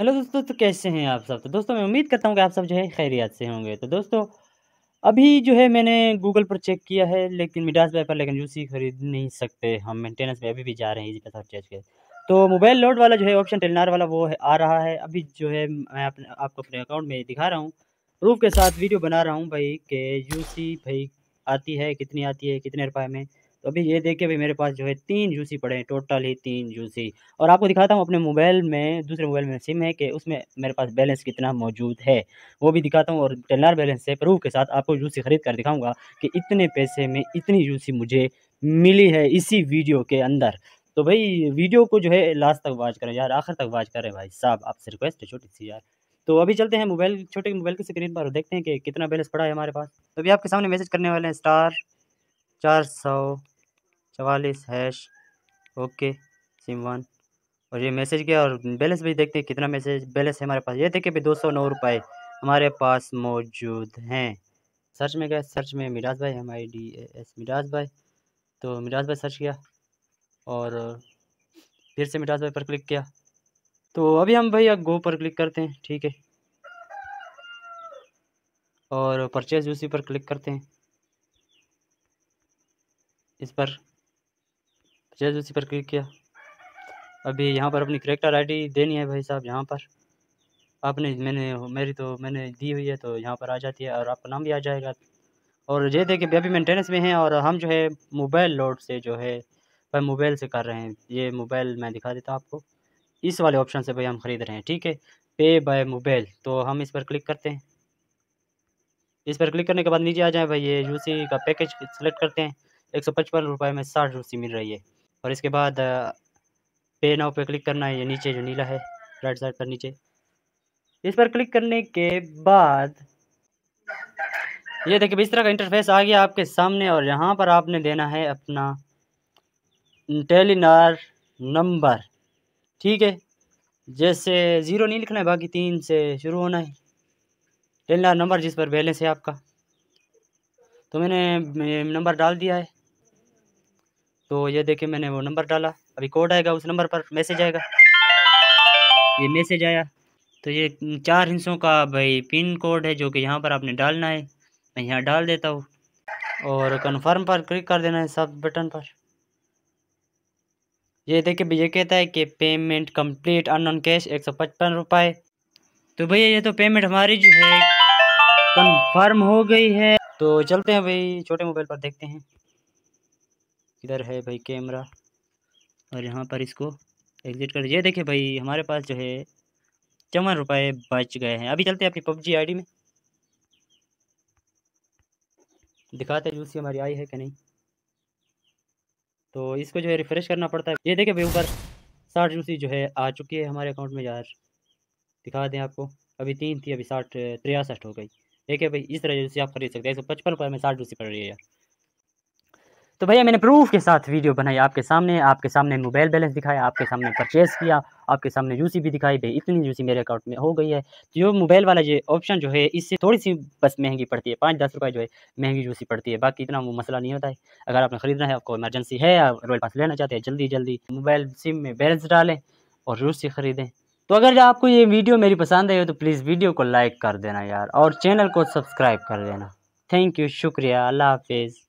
hello दोस्तों तो कैसे हैं आप सब तो दोस्तों मैं उम्मीद करता हूँ कि आप सब जो है खैरियत से होंगे तो दोस्तों अभी जो है मैंने गूगल पर चेक किया है लेकिन मिडास पे पर लेकिन यूसी खरीद नहीं सकते हम मेंटेनेंस में अभी भी जा रहे हैं इसी पे परचेज के तो मोबाइल लोड वाला जो है ऑप्शन टेलनार वाला वो आ रहा है अभी जो है मैं अपने आपको अपने अकाउंट में दिखा रहा हूँ प्रूफ के साथ वीडियो बना रहा हूँ भाई कि यू भाई आती है कितनी आती है कितने रुपये में तो अभी ये देखिए भाई मेरे पास जो है तीन जूसी पड़े हैं टोटल ही तीन जूसी और आपको दिखाता हूँ अपने मोबाइल में दूसरे मोबाइल में सिम है कि उसमें मेरे पास बैलेंस कितना मौजूद है वो भी दिखाता हूँ और टेलर बैलेंस से प्रूफ के साथ आपको जूसी ख़रीद कर दिखाऊँगा कि इतने पैसे में इतनी जूसी मुझे मिली है इसी वीडियो के अंदर तो भाई वीडियो को जो है लास्ट तक वाच करें यार आखिर तक वाच करें भाई साहब आपसे रिक्वेस्ट है छोटी सी यार तो अभी चलते हैं मोबाइल छोटे मोबाइल की स्क्रीन पर देखते हैं कि कितना बैलेंस पड़ा है हमारे पास तो अभी आपके सामने मैसेज करने वाले हैं स्टार चार सौ चवालीस हैश ओके सिम वन और ये मैसेज गया और बैलेंस भी देखते हैं कितना मैसेज बैलेंस है हमारे पास ये देखिए भाई दो सौ नौ रुपये हमारे पास मौजूद हैं सर्च में गए सर्च में मिराज भाई आई डी एस मिराज भाई तो मिराज भाई सर्च किया और फिर से मिराज भाई पर क्लिक किया तो अभी हम भैया गो पर क्लिक करते हैं ठीक है और परचेज उसी पर क्लिक करते हैं इस पर पचास उसी पर क्लिक किया अभी यहाँ पर अपनी करेक्टर आईडी देनी है भाई साहब यहाँ पर आपने मैंने मेरी तो मैंने दी हुई है तो यहाँ पर आ जाती है और आपका नाम भी आ जाएगा और ये देखिए अभी मेंटेनेंस में हैं और हम जो है मोबाइल लोड से जो है भाई मोबाइल से कर रहे हैं ये मोबाइल मैं दिखा देता हूँ आपको इस वाले ऑप्शन से भाई हम ख़रीद रहे हैं ठीक है पे बाय मोबाइल तो हम इस पर क्लिक करते हैं इस पर क्लिक करने के बाद नीचे आ जाए भाई ये यूसी का पैकेज सेलेक्ट करते हैं एक सौ पचपन रुपये में साठ रूसी मिल रही है और इसके बाद पे नाव पे क्लिक करना है ये नीचे जो नीला है राइट साइड पर नीचे इस पर क्लिक करने के बाद ये देखिए इस तरह का इंटरफेस आ गया आपके सामने और यहाँ पर आपने देना है अपना टेलीनार नंबर ठीक है जैसे ज़ीरो नहीं लिखना है बाकी तीन से शुरू होना है टेलीनार नंबर जिस पर बैलेंस है आपका तो मैंने नंबर डाल दिया है तो ये देखिए मैंने वो नंबर डाला अभी कोड आएगा उस नंबर पर मैसेज आएगा ये मैसेज आया तो ये चार हिंसों का भाई पिन कोड है जो कि यहाँ पर आपने डालना है मैं यहाँ डाल देता हूँ और कन्फर्म पर क्लिक कर देना है सब बटन पर ये देखिए ये कहता है कि पेमेंट कंप्लीट ऑन कैश एक सौ पचपन तो भैया ये तो पेमेंट हमारी जो है कन्फर्म हो गई है तो चलते हैं भाई छोटे मोबाइल पर देखते हैं इधर है भाई कैमरा और यहाँ पर इसको एग्जिट कर ये देखिए भाई हमारे पास जो है चौवन रुपये बच गए हैं अभी चलते हैं अपनी पबजी आईडी में दिखाते हैं सी हमारी आई है कि नहीं तो इसको जो है रिफ़्रेश करना पड़ता है ये देखिए भाई ऊपर साठ जूसी जो है आ चुकी है हमारे अकाउंट में यार दिखा दें आपको अभी तीन थी अभी साठ तिरसठ हो गई देखिए भाई इस तरह जूसी आप खरीद सकते हैं एक सौ पचपन रुपये में साठ जूसी पड़ रही है यार तो भैया मैंने प्रूफ के साथ वीडियो बनाई आपके सामने आपके सामने मोबाइल बैलेंस दिखाया आपके सामने परचेस किया आपके सामने यूसी भी दिखाई भाई इतनी यूसी मेरे अकाउंट में हो गई है तो जो मोबाइल वाला ये ऑप्शन जो है इससे थोड़ी सी बस महंगी पड़ती है पाँच दस रुपये जो है महंगी यूसी पड़ती है बाकी इतना वो मसला नहीं होता है अगर आपने ख़रीदना है आपको इमरजेंसी है आप रॉयल पास लेना चाहते हैं जल्दी जल्दी मोबाइल सिम में बैलेंस डालें और यूसी ख़रीदें तो अगर आपको ये वीडियो मेरी पसंद आई हो तो प्लीज़ वीडियो को लाइक कर देना यार और चैनल को सब्सक्राइब कर देना थैंक यू शुक्रिया अल्लाह हाफिज़